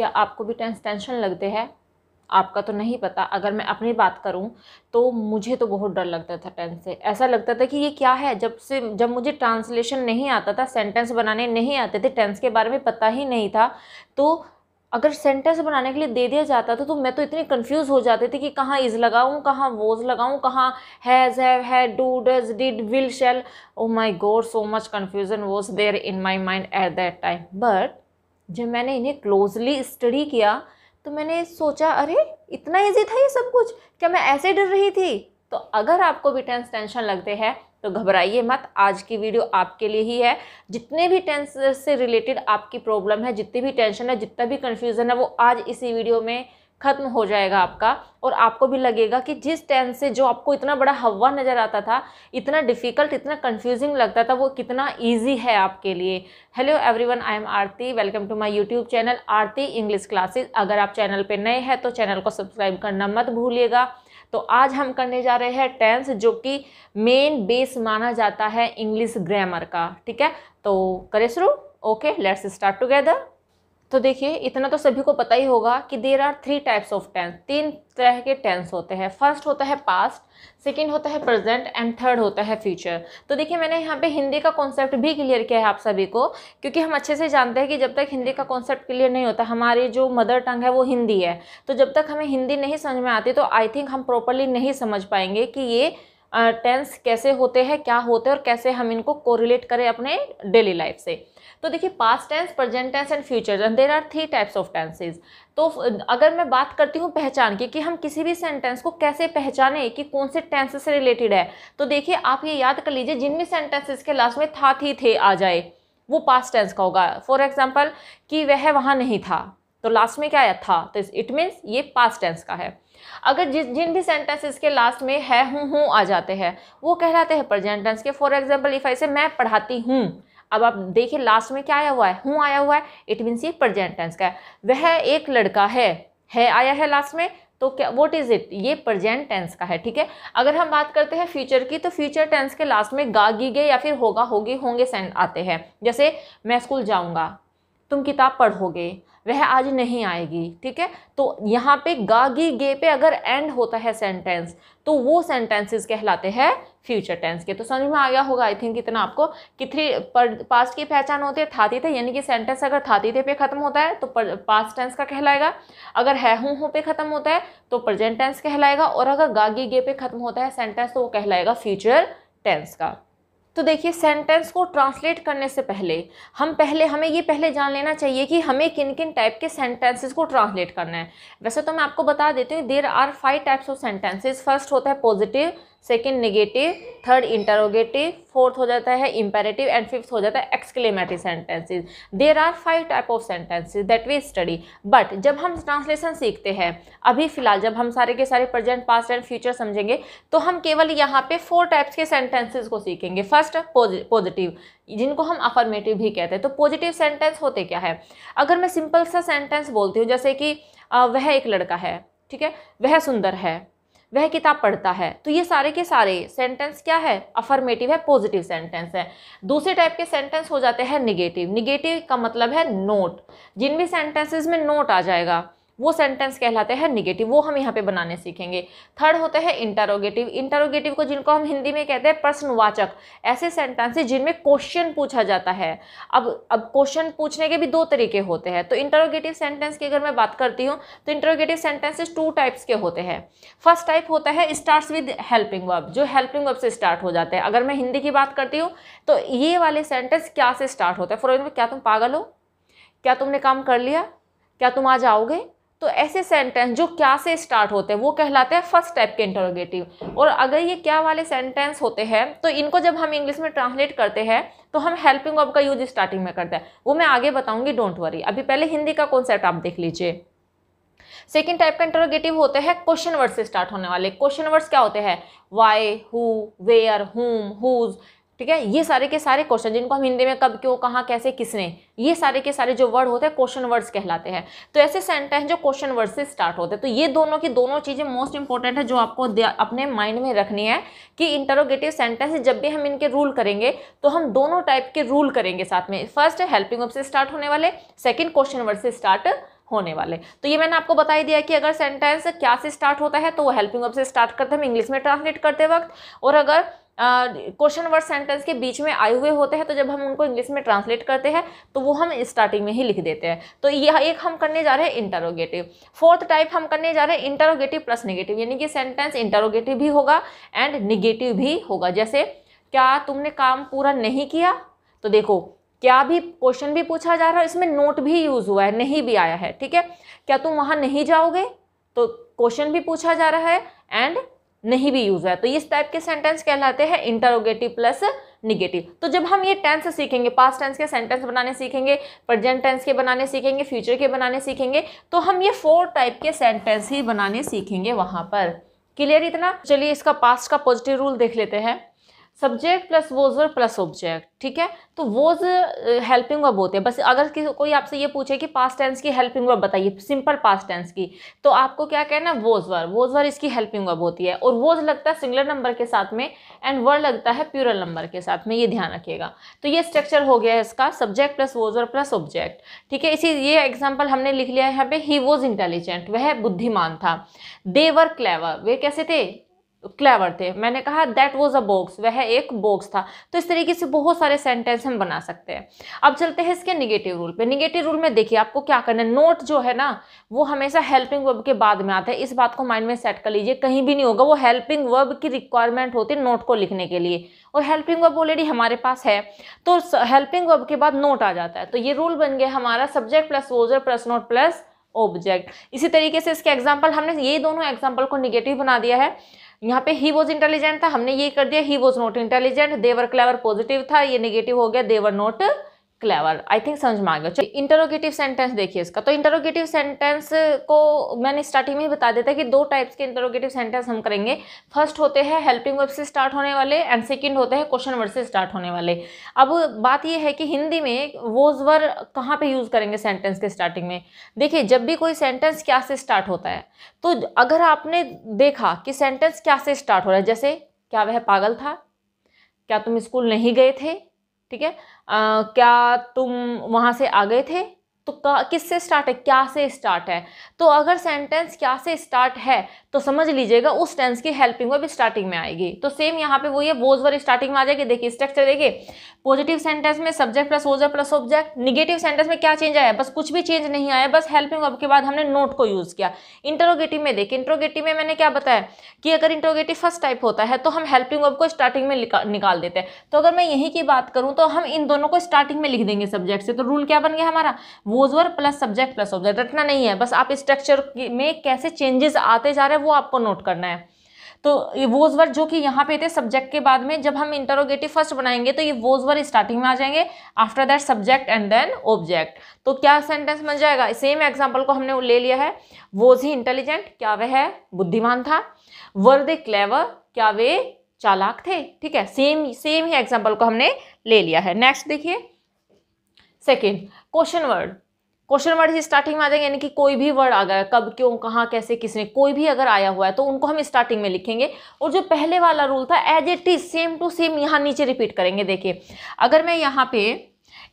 क्या आपको भी टेंस टेंशन लगते हैं आपका तो नहीं पता अगर मैं अपनी बात करूं तो मुझे तो बहुत डर लगता था टेंस से ऐसा लगता था कि ये क्या है जब से जब मुझे ट्रांसलेशन नहीं आता था सेंटेंस बनाने नहीं आते थे टेंस के बारे में पता ही नहीं था तो अगर सेंटेंस बनाने के लिए दे दिया जाता था तो मैं तो इतनी कंफ्यूज हो जाती थी कि कहाँ इज़ लगाऊँ कहाँ वोज लगाऊँ कहाँ हैज़ हैव है do does did will shall oh my God so much confusion was there in my mind at that time but जब मैंने इन्हें क्लोजली स्टडी किया तो मैंने सोचा अरे इतना ईजी था ये सब कुछ क्या मैं ऐसे डर रही थी तो अगर आपको भी टेंस टेंशन लगते हैं तो घबराइए मत आज की वीडियो आपके लिए ही है जितने भी टेंस से रिलेटेड आपकी प्रॉब्लम है जितनी भी टेंशन है जितना भी कन्फ्यूज़न है वो आज इसी वीडियो में ख़त्म हो जाएगा आपका और आपको भी लगेगा कि जिस टेंस से जो आपको इतना बड़ा हवा नज़र आता था इतना डिफ़िकल्ट इतना कंफ्यूजिंग लगता था वो कितना इजी है आपके लिए hello everyone I am Aarti welcome to my YouTube channel Aarti English classes अगर आप चैनल पे नए हैं तो चैनल को सब्सक्राइब करना मत भूलिएगा तो आज हम करने जा रहे हैं टेंस जो कि मेन बेस माना जाता है इंग्लिश ग्रामर का ठीक है तो करें शुरू ओके लेट्स स्टार्ट टुगेदर तो देखिए इतना तो सभी को पता ही होगा कि there are three types of tense तीन तरह के टेंस होते हैं फर्स्ट होता है पास्ट सेकंड होता है प्रेजेंट एंड थर्ड होता है फ्यूचर तो देखिए मैंने यहाँ पे हिंदी का कॉन्सेप्ट भी क्लियर किया है आप सभी को क्योंकि हम अच्छे से जानते हैं कि जब तक हिंदी का कॉन्सेप्ट क्लियर नहीं होता हमारी जो मदर टंग है वो हिंदी है तो जब तक हमें हिंदी नहीं समझ में आती तो आई थिंक हम प्रॉपरली नहीं समझ पाएंगे कि ये टेंस कैसे होते हैं क्या होते हैं और कैसे हम इनको कोरिलेट करें अपने डेली लाइफ से तो देखिए past tense present tense and future and there are three types of tenses तो अगर मैं बात करती हूँ पहचान की कि हम किसी भी सेंटेंस को कैसे पहचाने कि कौन से टेंस से रिलेटेड है तो देखिए आप ये याद कर लीजिए जिन भी सेंटेंसेस के लास्ट में था थी थे आ जाए वो पास्ट टेंस का होगा फॉर एग्जाम्पल कि वह वहाँ नहीं था तो लास्ट में क्या आया था तो इट मीन्स ये पास्ट टेंस का है अगर जिस जिन भी सेंटेंसेस के लास्ट में है हूँ हूँ आ जाते हैं वो कहलाते हैं प्रेजेंट टेंस के फॉर एग्जांपल इफ ऐसे मैं पढ़ाती हूँ अब आप देखिए लास्ट में क्या आया हुआ है हूँ आया हुआ है इट मीन्स ये प्रजेंट टेंस का है वह एक लड़का है है आया है लास्ट में तो क्या वॉट इज़ इट ये प्रजेंट टेंस का है ठीक है अगर हम बात करते हैं फ्यूचर की तो फ्यूचर टेंस के लास्ट में गा गी या फिर होगा होगी होंगे सेंड आते हैं जैसे मैं स्कूल जाऊँगा तुम किताब पढ़ोगे वह आज नहीं आएगी ठीक है तो यहाँ पे गागी गे पे अगर एंड होता है सेंटेंस तो वो सेंटेंसेस कहलाते हैं फ्यूचर टेंस के तो समझ में आ गया होगा आई थिंक इतना आपको कि थ्री पर पास्ट की पहचान होती है थाती थे यानी कि सेंटेंस अगर थाती थे पे खत्म होता है तो पास्ट टेंस का कहलाएगा अगर है हूँ हो पे खत्म होता है तो प्रजेंट टेंस कहलाएगा और अगर गागी गे पे खत्म होता है सेंटेंस तो वो कहलाएगा फ्यूचर टेंस का तो देखिए सेंटेंस को ट्रांसलेट करने से पहले हम पहले हमें ये पहले जान लेना चाहिए कि हमें किन किन टाइप के सेंटेंसेस को ट्रांसलेट करना है वैसे तो मैं आपको बता देती हूँ there are five types of sentences first होता है positive second negative third interrogative fourth हो जाता है इंपेरेटिव एंड फिफ्थ हो जाता है exclamative sentences there are five type of sentences that we study but जब हम ट्रांसलेशन सीखते हैं अभी फिलहाल जब हम सारे के सारे प्रेजेंट पास्ट एंड फ्यूचर समझेंगे तो हम केवल यहाँ पे फोर टाइप्स के सेंटेंसेज को सीखेंगे फर्स्ट पॉजिटिव जिनको हम अफर्मेटिव भी कहते हैं तो पॉजिटिव सेंटेंस होते क्या है अगर मैं सिंपल सा सेंटेंस बोलती हूँ जैसे कि वह एक लड़का है ठीक है वह सुंदर है वह किताब पढ़ता है तो ये सारे के सारे सेंटेंस क्या है अफर्मेटिव है पॉजिटिव सेंटेंस है दूसरे टाइप के सेंटेंस हो जाते हैं निगेटिव निगेटिव का मतलब है नोट जिन भी सेंटेंसेस में नोट आ जाएगा वो सेंटेंस कहलाते हैं निगेटिव वो हम यहाँ पे बनाने सीखेंगे थर्ड होते हैं इंटरोगेटिव इंटरोगेटिव को जिनको हम हिंदी में कहते हैं प्रश्नवाचक ऐसे सेंटेंसेज जिनमें क्वेश्चन पूछा जाता है अब अब क्वेश्चन पूछने के भी दो तरीके होते हैं तो इंटरोगेटिव सेंटेंस की अगर मैं बात करती हूँ तो इंटरोगेटिव सेंटेंसेज टू टाइप्स के होते हैं फर्स्ट टाइप होता है स्टार्ट विद हेल्पिंग वर्ब जो हेल्पिंग वर्ब से स्टार्ट हो जाते हैं अगर मैं हिंदी की बात करती हूँ तो ये वाले सेंटेंस क्या से स्टार्ट होता है फॉर एग्जाम्पल क्या तुम पागल हो क्या तुमने काम कर लिया क्या तुम आज आओगे तो ऐसे सेंटेंस जो क्या से स्टार्ट होते हैं वो कहलाते हैं फर्स्ट टाइप के इंटरोगेटिव और अगर ये क्या वाले सेंटेंस होते हैं तो इनको जब हम इंग्लिश में ट्रांसलेट करते हैं तो हम हेल्पिंग ऑफ का यूज स्टार्टिंग में करते हैं वो मैं आगे बताऊंगी डोंट वरी अभी पहले हिंदी का कॉन्सेप्ट आप देख लीजिए सेकेंड टाइप का इंटरोगेटिव होते हैं क्वेश्चन वर्ड से स्टार्ट होने वाले क्वेश्चन वर्ड्स क्या होते हैं why who where whom whose ठीक है ये सारे के सारे क्वेश्चन जिनको हम हिंदी में कब क्यों कहाँ कैसे किसने ये सारे के सारे जो वर्ड होते हैं क्वेश्चन वर्ड्स कहलाते हैं तो ऐसे सेंटेंस जो क्वेश्चन वर्ड से स्टार्ट होते हैं तो ये दोनों की दोनों चीज़ें मोस्ट इंपॉर्टेंट है जो आपको अपने माइंड में रखनी है कि इंटरोगेटिव सेंटेंस जब भी हम इनके रूल करेंगे तो हम दोनों टाइप के रूल करेंगे साथ में फर्स्ट हेल्पिंग वर्ब से स्टार्ट होने वाले सेकेंड क्वेश्चन वर्ड से स्टार्ट होने वाले तो ये मैंने आपको बता ही दिया कि अगर सेंटेंस क्या से स्टार्ट होता है तो वो हेल्पिंग वर्ब से स्टार्ट करते हैं हम इंग्लिश में ट्रांसलेट करते वक्त और अगर क्वेश्चन वर्ड सेंटेंस के बीच में आए हुए होते हैं तो जब हम उनको इंग्लिश में ट्रांसलेट करते हैं तो वो हम स्टार्टिंग में ही लिख देते हैं तो यह एक हम करने जा रहे हैं इंटरोगेटिव फोर्थ टाइप हम करने जा रहे हैं इंटरोगेटिव प्लस निगेटिव यानी कि सेंटेंस इंटरोगेटिव भी होगा एंड निगेटिव भी होगा जैसे क्या तुमने काम पूरा नहीं किया तो देखो क्या भी क्वेश्चन भी पूछा जा रहा है इसमें नोट भी यूज़ हुआ है नहीं भी आया है ठीक है क्या तुम वहाँ नहीं जाओगे तो क्वेश्चन भी पूछा जा रहा है एंड नहीं भी यूज हुआ है तो इस टाइप के सेंटेंस कहलाते हैं इंटरोगेटिव प्लस निगेटिव तो जब हम ये टेंस सीखेंगे पास्ट टेंस के सेंटेंस बनाने सीखेंगे प्रजेंट टेंस के बनाने सीखेंगे फ्यूचर के बनाने सीखेंगे तो हम ये फोर टाइप के सेंटेंस ही बनाने सीखेंगे वहाँ पर क्लियर इतना चलिए इसका पास्ट का पॉजिटिव रूल देख लेते हैं सब्जेक्ट प्लस वोज और प्लस ऑब्जेक्ट ठीक है तो वोज हेल्पिंग वर्ब होते हैं बस अगर कोई आपसे ये पूछे कि पास्ट टेंस की हेल्पिंग वर्ब बताइए सिंपल पास्ट टेंस की तो आपको क्या कहना है वोज वर वोज वर इसकी हेल्पिंग वर्ब होती है और वोज लगता है सिंगुलर नंबर के साथ में एंड वर लगता है प्यूरल नंबर के साथ में ये ध्यान रखिएगा तो ये स्ट्रक्चर हो गया है इसका subject plus was were plus object ठीक है इसी ये एग्जाम्पल हमने लिख लिया है यहाँ पे ही वॉज इंटेलिजेंट वह बुद्धिमान था दे वर क्लेवर वे कैसे थे क्लेवर थे मैंने कहा दैट वॉज अ बॉक्स वह एक बॉक्स था तो इस तरीके से बहुत सारे सेंटेंस हम बना सकते हैं अब चलते हैं इसके निगेटिव रूल पे निगेटिव रूल में देखिए आपको क्या करना है नोट जो है ना वो हमेशा हेल्पिंग वर्ब के बाद में आता है इस बात को माइंड में सेट कर लीजिए कहीं भी नहीं होगा वो हेल्पिंग वर्ब की रिक्वायरमेंट होती है नोट को लिखने के लिए और हेल्पिंग वर्ब ऑलरेडी हमारे पास है तो हेल्पिंग वर्ब के बाद नोट आ जाता है तो ये रूल बन गया हमारा subject plus was were plus not plus object इसी तरीके से इसके एग्जाम्पल हमने ये दोनों एग्जाम्पल को निगेटिव बना दिया है यहाँ पे ही वॉज इंटेलिजेंट था हमने ये कर दिया he was not intelligent they were clever positive था ये नेगेटिव हो गया they were not clever I think समझ में आ गया चलिए इंटरोगेटिव सेंटेंस देखिए इसका तो इंटरोगेटिव सेंटेंस को मैंने स्टार्टिंग में ही बता देता कि दो टाइप्स के इंटरोगेटिव सेंटेंस हम करेंगे फर्स्ट होते हैं हेल्पिंग वर्ब से स्टार्ट होने वाले एंड सेकेंड होते हैं क्वेश्चन वर्ड से स्टार्ट होने वाले अब बात यह है कि हिंदी में वोज वर कहाँ पर यूज़ करेंगे सेंटेंस के स्टार्टिंग में देखिए जब भी कोई सेंटेंस क्या से स्टार्ट होता है तो अगर आपने देखा कि सेंटेंस क्या से स्टार्ट हो रहा है जैसे क्या वह पागल था क्या तुम स्कूल नहीं गए थे ठीक है क्या तुम वहाँ से आ गए थे तो किससे स्टार्ट है क्या से स्टार्ट है तो अगर सेंटेंस क्या से स्टार्ट है तो समझ लीजिएगा उस टेंस की हेल्पिंग वर्ब स्टार्टिंग में आएगी तो सेम यहाँ पे वो ये वोज वर्ब स्टार्टिंग में आ जाएगी देखिए स्ट्रक्चर देखिए पॉजिटिव सेंटेंस में subject plus was were plus object negative sentence में क्या चेंज आया बस कुछ भी चेंज नहीं आया बस हेल्पिंग वर्ब के बाद हमने नोट को यूज़ किया इंटरोगेटिव में देखिए इंटरोगेटिव में मैंने क्या बताया कि अगर इंटरोगेटिव फर्स्ट टाइप होता है तो हम हेल्पिंग वर्ब को स्टार्टिंग में निकाल देते हैं तो अगर मैं यहीं की बात करूँ तो हम इन दोनों को स्टार्टिंग में लिख देंगे सब्जेक्ट से तो रूल क्या बन गया हमारा वो was were plus subject plus object रटना नहीं है बस आप स्ट्रक्चर में कैसे चेंजेस आते जा रहे हैं वो आपको नोट करना है तो ये वोज वर्ड जो कि यहाँ पे थे सब्जेक्ट के बाद में जब हम इंटरोगेटिव फर्स्ट बनाएंगे तो ये वोज वर्ड स्टार्टिंग में आ जाएंगे after that subject and then object तो क्या सेंटेंस बन जाएगा सेम एग्जांपल को हमने ले लिया है वोज ही इंटेलिजेंट क्या वह बुद्धिमान था वर दे क्लेवर क्या वे चालाक थे ठीक है सेम सेम ही एग्जाम्पल को हमने ले लिया है नेक्स्ट देखिए second question word question word ही स्टार्टिंग में आ जाएंगे यानी कि कोई भी वर्ड आ गया कब क्यों कहाँ कैसे किसने कोई भी अगर आया हुआ है तो उनको हम स्टार्टिंग में लिखेंगे और जो पहले वाला रूल था as it is same to same यहाँ नीचे रिपीट करेंगे देखिए अगर मैं यहाँ पे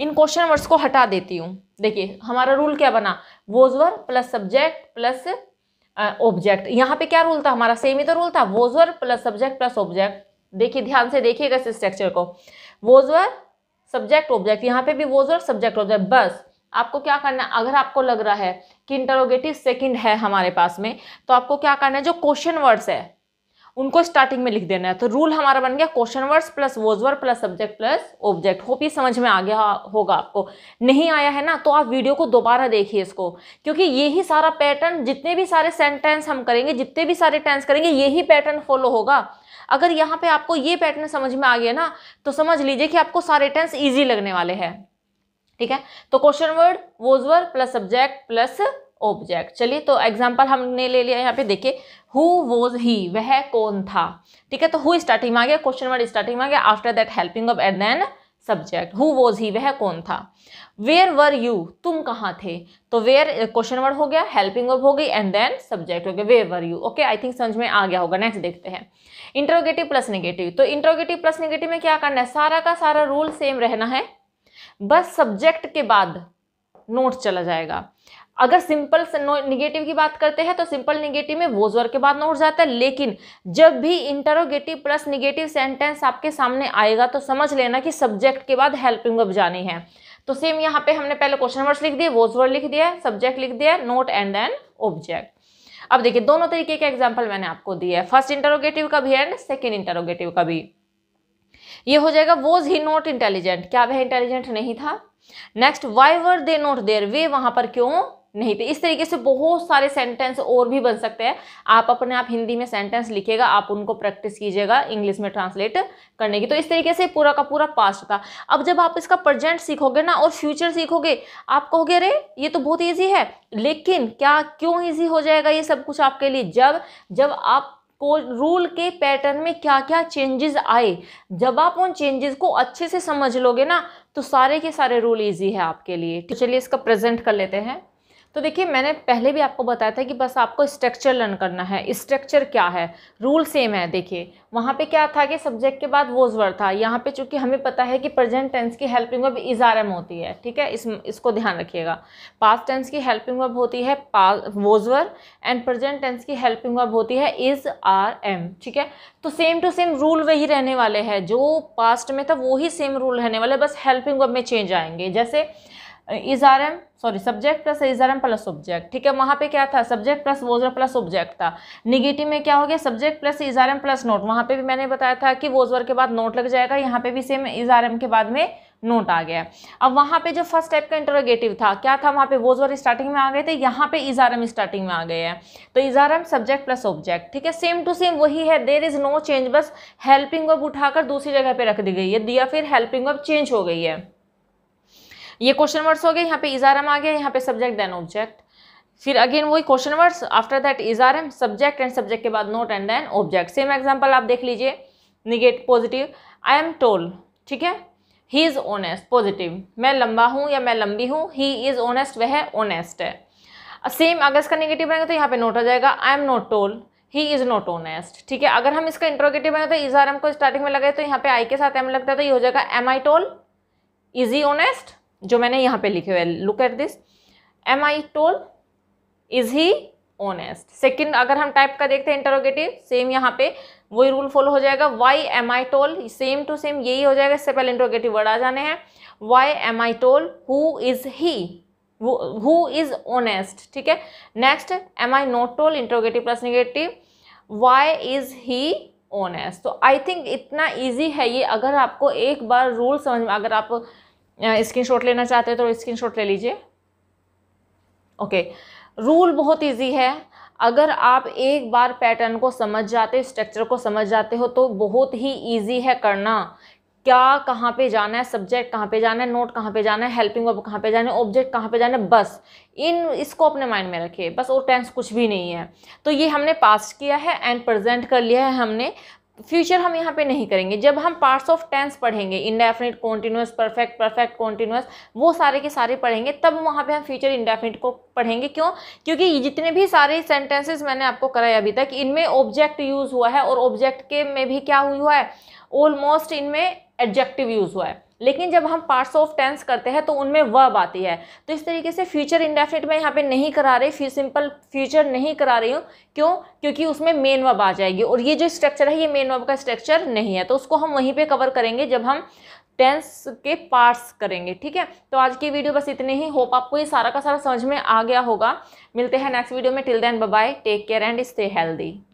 इन क्वेश्चन वर्ड्स को हटा देती हूँ देखिए हमारा रूल क्या बना was were plus subject plus object यहाँ पे क्या रूल था हमारा सेम ही तो रूल था was were plus subject plus object देखिए ध्यान से देखिएगा इस स्ट्रक्चर को वोजवर सब्जेक्ट ऑब्जेक्ट यहाँ पे भी वोजवर सब्जेक्ट ऑब्जेक्ट बस आपको क्या करना है अगर आपको लग रहा है कि इंटरोगेटिव सेकंड है हमारे पास में तो आपको क्या करना है जो क्वेश्चन वर्ड्स है उनको स्टार्टिंग में लिख देना है तो रूल हमारा बन गया question words plus was were plus subject plus object hope ये समझ में आ गया होगा आपको नहीं आया है ना तो आप वीडियो को दोबारा देखिए इसको क्योंकि यही सारा पैटर्न जितने भी सारे सेंटेंस हम करेंगे जितने भी सारे टेंस करेंगे यही पैटर्न फॉलो होगा अगर यहाँ पे आपको ये पैटर्न समझ में आ गया ना तो समझ लीजिए कि आपको सारे टेंस ईजी लगने वाले हैं ठीक है तो question word was were plus subject plus object चलिए तो एग्जाम्पल हमने ले लिया यहाँ पे देखिए हु वोज ही वह कौन था ठीक है तो हु स्टार्टिंग आ गया क्वेश्चन वर्ड स्टार्टिंग आ गया after that helping of at then subject who was he वह कौन था वेयर वर यू तुम कहाँ थे तो वेयर क्वेश्चन वर्ड हो गया हेल्पिंग ऑफ हो गई एंड देन सब्जेक्ट हो गया where were you okay I think समझ में आ गया होगा नेक्स्ट देखते हैं इंट्रोगेटिव प्लस निगेटिव तो इंट्रोगेटिव प्लस निगेटिव में क्या करना है सारा का सारा रूल सेम रहना है बस सब्जेक्ट के बाद नोट चला जाएगा अगर सिंपल निगेटिव की बात करते हैं तो सिंपल निगेटिव में वोज के बाद नोट जाता है लेकिन जब भी इंटरोगेटिव प्लस निगेटिव सेंटेंस आपके सामने आएगा तो समझ लेना कि सब्जेक्ट के बाद हेल्पिंग अब जानी है तो सेम यहाँ पे हमने पहले क्वेश्चन वर्ड्स लिख दिए वोज वर्ड लिख दिया सब्जेक्ट लिख दिया नोट एंड देन ऑब्जेक्ट अब देखिए दोनों तरीके के एग्जाम्पल मैंने आपको दिए है फर्स्ट इंटरोगेटिव का भी एंड सेकेंड इंटरोगेटिव का भी ये हो जाएगा वोज ही नॉट इंटेलिजेंट क्या वह इंटेलिजेंट नहीं था next why were they not there way वहां पर क्यों नहीं थे इस तरीके से बहुत सारे सेंटेंस और भी बन सकते हैं आप अपने आप हिंदी में सेंटेंस लिखेगा आप उनको प्रैक्टिस कीजिएगा इंग्लिश में ट्रांसलेट करने की तो इस तरीके से पूरा का पूरा पास्ट था अब जब आप इसका प्रजेंट सीखोगे ना और फ्यूचर सीखोगे आप कहोगे अरे ये तो बहुत ईजी है लेकिन क्या क्यों ईजी हो जाएगा ये सब कुछ आपके लिए जब जब आप को रूल के पैटर्न में क्या क्या चेंजेस आए जब आप उन चेंजेस को अच्छे से समझ लोगे ना तो सारे के सारे रूल इजी है आपके लिए तो चलिए इसका प्रेजेंट कर लेते हैं तो देखिए मैंने पहले भी आपको बताया था कि बस आपको स्ट्रक्चर लर्न करना है स्ट्रक्चर क्या है रूल सेम है देखिए वहाँ पे क्या था कि सब्जेक्ट के बाद वोज वर्ड था यहाँ पे चूंकि हमें पता है कि प्रेजेंट टेंस की helping verb is are am होती है ठीक है इस इसको ध्यान रखिएगा पास्ट टेंस की हेल्पिंग वर्ब होती है was were and present tense की हेल्पिंग वर्ब होती है इज आर एम ठीक है तो सेम टू सेम रूल वही रहने वाले हैं जो पास्ट में था वही सेम रूल रहने वाले बस हेल्पिंग वर्ब में चेंज आएंगे जैसे is are am sorry subject plus is are am plus object ठीक है वहाँ पे क्या था subject plus was were plus object था निगेटिव में क्या हो गया subject plus is are am plus not वहाँ पे भी मैंने बताया था कि वोजर के बाद नोट लग जाएगा यहाँ पे भी सेम इज आर एम के बाद में नोट आ गया अब वहाँ पे जो फर्स्ट टाइप का इंटरोगेटिव था क्या था वहाँ पे वोजर स्टार्टिंग में आ गए थे यहाँ पे एम स्टार्टिंग में आ गए हैं तो इजारम सब्जेक्ट प्लस ऑब्जेक्ट ठीक है सेम टू सेम वही है देर इज़ नो चेंज बस हेल्पिंग वर्ब उठाकर दूसरी जगह पे रख दी गई है दिया फिर हेल्पिंग वर्ब चेंज हो गई है ये क्वेश्चन वर्ड्स हो गए यहाँ पे इजारम आ गया यहाँ पे सब्जेक्ट देन ऑब्जेक्ट फिर अगेन वही question words after that is are am subject and subject के बाद not and then object same example आप देख लीजिए negate positive I am tall ठीक है ही इज़ ऑनेस्ट पॉजिटिव मैं लंबा हूँ या मैं लंबी हूँ ही इज़ ऑनेस्ट वह ऑनेस्ट है सेम अगर इसका नेगेटिव बनेगा तो यहाँ पे नोट हो जाएगा I am not tall he is not honest ठीक है अगर हम इसका इंट्रोगेटिव बने तो इज़ आर एम को स्टार्टिंग में लगाए तो यहाँ पे आई के साथ एम लगता है तो ये हो जाएगा am I tall is he honest जो मैंने यहाँ पे लिखे हुए look at this am I tall is he honest second अगर हम टाइप का देखते हैं इंटरोगेटिव सेम यहाँ पे वही रूल फॉलो हो जाएगा why am I tall same to same यही हो जाएगा इससे पहले इंटरोगेटिव वर्ड आ जाने हैं why am I tall who is he who is honest ठीक है next am I not tall interrogative plus negative why is he honest तो आई थिंक इतना ईजी है ये अगर आपको एक बार रूल समझ में अगर आप स्क्रीनशॉट लेना चाहते हैं तो स्क्रीनशॉट ले लीजिए ओके रूल बहुत इजी है अगर आप एक बार पैटर्न को समझ जाते स्ट्रक्चर को समझ जाते हो तो बहुत ही इजी है करना क्या कहाँ पे जाना है सब्जेक्ट कहाँ पे जाना है नोट कहाँ पे जाना है हेल्पिंग वर्ब कहाँ पे जाना है ऑब्जेक्ट कहाँ पे जाना है बस इन इसको अपने माइंड में रखिए बस और टेंस कुछ भी नहीं है तो ये हमने पास्ट किया है एंड प्रेजेंट कर लिया है हमने फ्यूचर हम यहाँ पे नहीं करेंगे जब हम पार्ट्स ऑफ टेंस पढ़ेंगे indefinite continuous perfect perfect continuous वो सारे के सारे पढ़ेंगे तब वहाँ पे हम फ्यूचर इंडेफिनिट को पढ़ेंगे क्यों क्योंकि जितने भी सारे सेंटेंसेस मैंने आपको कराए अभी तक इनमें ऑब्जेक्ट यूज़ हुआ है और ऑब्जेक्ट के में भी क्या हुआ है ऑलमोस्ट इनमें एडजेक्टिव यूज़ हुआ है लेकिन जब हम पार्ट्स ऑफ टेंस करते हैं तो उनमें वर्ब आती है तो इस तरीके से फ्यूचर इंडेफिनिट में यहाँ पे नहीं करा रही फिर सिंपल फ्यूचर नहीं करा रही हूँ क्यों क्योंकि उसमें मेन वर्ब आ जाएगी और ये जो स्ट्रक्चर है ये मेन वर्ब का स्ट्रक्चर नहीं है तो उसको हम वहीं पे कवर करेंगे जब हम टेंस के पार्ट्स करेंगे ठीक है तो आज की वीडियो बस इतने ही होप आपको ये सारा का सारा समझ में आ गया होगा मिलते हैं नेक्स्ट वीडियो में till then bye take care and stay healthy